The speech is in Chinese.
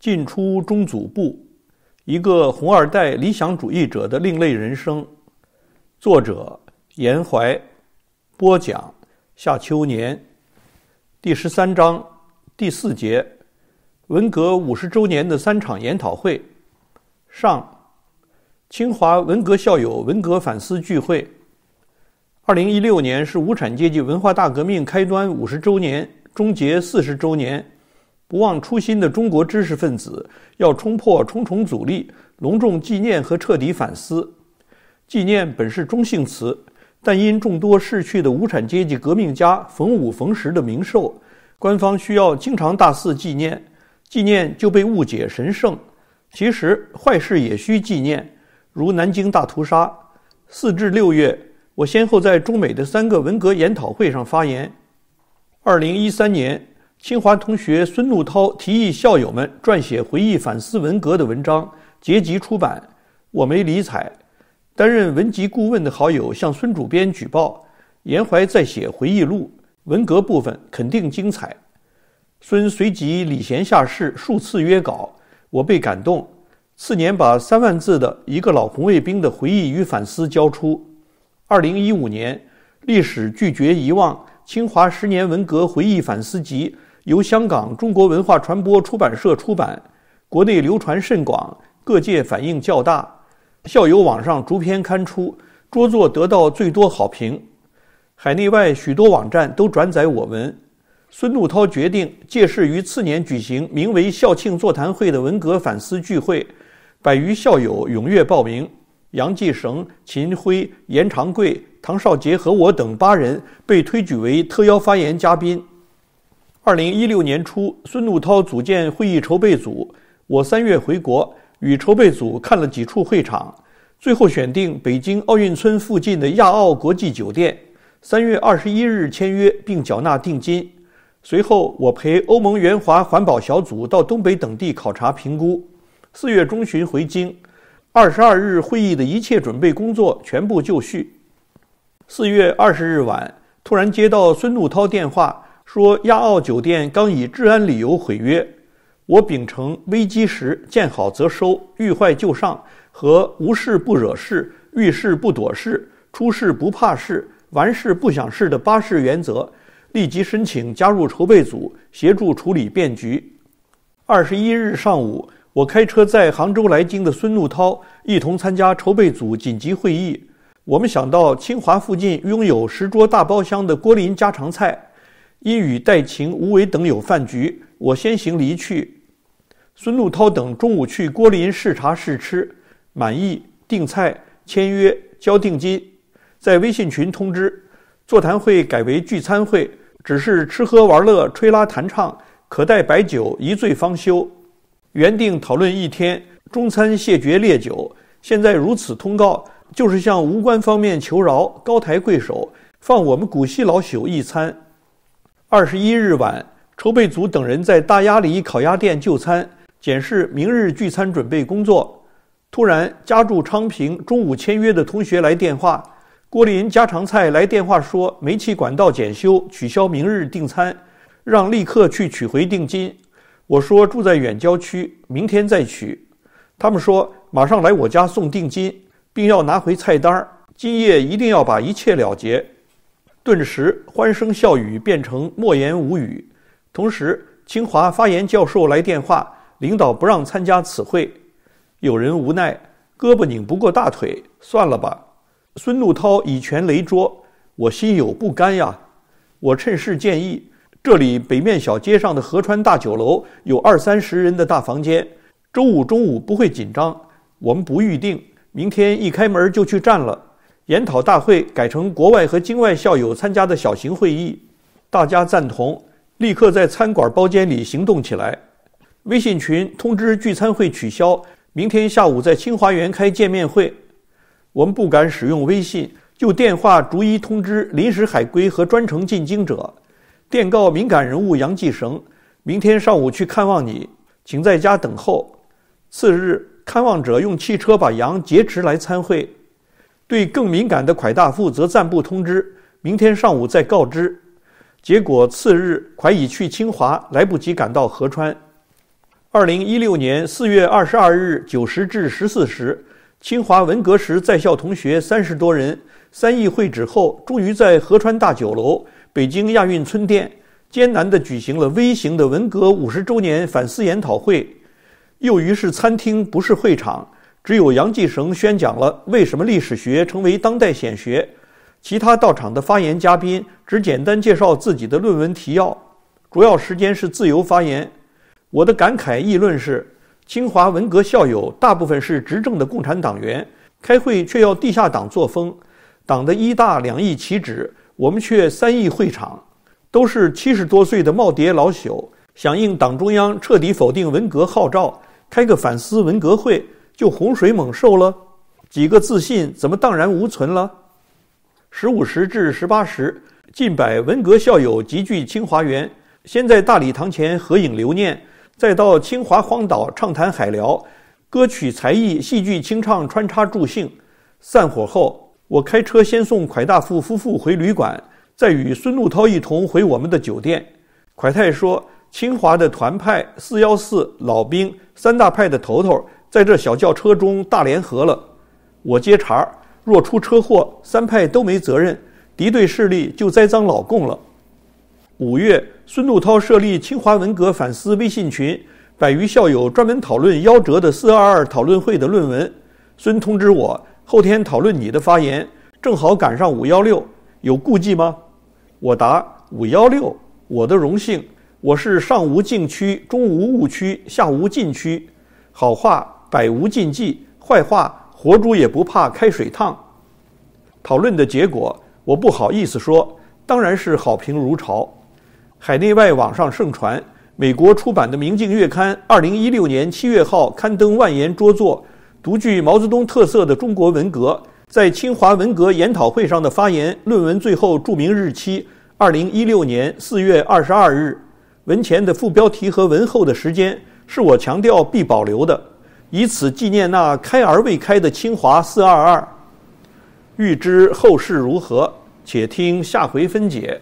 《进出中组部：一个红二代理想主义者的另类人生》，作者严怀，播讲夏秋年，第十三章第四节，文革五十周年的三场研讨会上，清华文革校友文革反思聚会，二零一六年是无产阶级文化大革命开端五十周年，终结四十周年。不忘初心的中国知识分子要冲破重重阻力，隆重纪念和彻底反思。纪念本是中性词，但因众多逝去的无产阶级革命家逢五逢十的名寿，官方需要经常大肆纪念，纪念就被误解神圣。其实坏事也需纪念，如南京大屠杀。四至六月，我先后在中美的三个文革研讨会上发言。二零一三年。清华同学孙路涛提议校友们撰写回忆反思文革的文章结集出版，我没理睬。担任文集顾问的好友向孙主编举报，言怀在写回忆录，文革部分肯定精彩。孙随即礼贤下士，数次约稿，我被感动。次年把三万字的一个老红卫兵的回忆与反思交出。二零一五年，《历史拒绝遗忘：清华十年文革回忆反思集》。由香港中国文化传播出版社出版，国内流传甚广，各界反应较大。校友网上逐篇刊出，拙作得到最多好评。海内外许多网站都转载我文。孙怒涛决定借势于次年举行名为“校庆座谈会”的文革反思聚会，百余校友踊跃报名。杨继绳、秦辉、严长贵、唐少杰和我等八人被推举为特邀发言嘉宾。二零一六年初，孙怒涛组建会议筹备组。我三月回国，与筹备组看了几处会场，最后选定北京奥运村附近的亚奥国际酒店。三月二十一日签约并缴纳定金。随后，我陪欧盟援华环保小组到东北等地考察评估。四月中旬回京，二十二日会议的一切准备工作全部就绪。四月二十日晚，突然接到孙怒涛电话。说亚奥酒店刚以治安理由毁约，我秉承危机时见好则收，遇坏就上，和无事不惹事，遇事不躲事，出事不怕事，完事不想事的八事原则，立即申请加入筹备组，协助处理变局。二十一日上午，我开车在杭州来京的孙怒涛一同参加筹备组紧急会议。我们想到清华附近拥有十桌大包厢的郭林家常菜。因与戴晴、吴伟等有饭局，我先行离去。孙路涛等中午去郭林视察试吃，满意订菜、签约、交定金，在微信群通知。座谈会改为聚餐会，只是吃喝玩乐、吹拉弹唱，可带白酒，一醉方休。原定讨论一天，中餐谢绝烈酒。现在如此通告，就是向无关方面求饶，高抬贵手，放我们古稀老朽一餐。二十一日晚，筹备组等人在大鸭梨烤鸭店就餐，检视明日聚餐准备工作。突然，家住昌平中午签约的同学来电话，郭林家常菜来电话说，煤气管道检修取消明日订餐，让立刻去取回定金。我说住在远郊区，明天再取。他们说马上来我家送定金，并要拿回菜单儿，今夜一定要把一切了结。顿时欢声笑语变成默言无语。同时，清华发言教授来电话，领导不让参加此会。有人无奈，胳膊拧不过大腿，算了吧。孙怒涛以权雷桌，我心有不甘呀。我趁势建议，这里北面小街上的河川大酒楼有二三十人的大房间，周五中午不会紧张。我们不预定，明天一开门就去占了。研讨大会改成国外和境外校友参加的小型会议，大家赞同，立刻在餐馆包间里行动起来。微信群通知聚餐会取消，明天下午在清华园开见面会。我们不敢使用微信，就电话逐一通知临时海归和专程进京者。电告敏感人物杨继绳，明天上午去看望你，请在家等候。次日，看望者用汽车把杨劫持来参会。对更敏感的蒯大富，则暂不通知，明天上午再告知。结果次日，蒯已去清华，来不及赶到合川。二零一六年四月二十二日九时至十四时，清华文革时在校同学三十多人，三议会址后，终于在合川大酒楼（北京亚运村店）艰难地举行了微型的文革五十周年反思研讨会。又于是餐厅，不是会场。只有杨继绳宣讲了为什么历史学成为当代显学，其他到场的发言嘉宾只简单介绍自己的论文提要，主要时间是自由发言。我的感慨议论是：清华文革校友大部分是执政的共产党员，开会却要地下党作风，党的“一大”“两翼”旗帜，我们却“三翼”会场，都是七十多岁的耄耋老朽，响应党中央彻底否定文革号召，开个反思文革会。就洪水猛兽了，几个自信怎么荡然无存了？十五时至十八时，近百文革校友集聚清华园，先在大礼堂前合影留念，再到清华荒岛畅谈海聊，歌曲才艺、戏剧清唱穿插助兴。散伙后，我开车先送蒯大富夫妇回旅馆，再与孙路涛一同回我们的酒店。蒯太说：“清华的团派四幺四老兵三大派的头头。”在这小轿车中大联合了，我接茬儿。若出车祸，三派都没责任，敌对势力就栽赃老共了。五月，孙渡涛设立清华文革反思微信群，百余校友专门讨论夭折的四二二讨论会的论文。孙通知我后天讨论你的发言，正好赶上五幺六，有顾忌吗？我答五幺六，我的荣幸。我是上无禁区，中无误区，下无禁区，好话。百无禁忌，坏话活猪也不怕开水烫。讨论的结果，我不好意思说，当然是好评如潮。海内外网上盛传，美国出版的《明镜月刊》2016年7月号刊登万言桌作，独具毛泽东特色的中国文革，在清华文革研讨会上的发言论文，最后注明日期：2016年4月22日。文前的副标题和文后的时间，是我强调必保留的。以此纪念那开而未开的清华四二二，欲知后事如何，且听下回分解。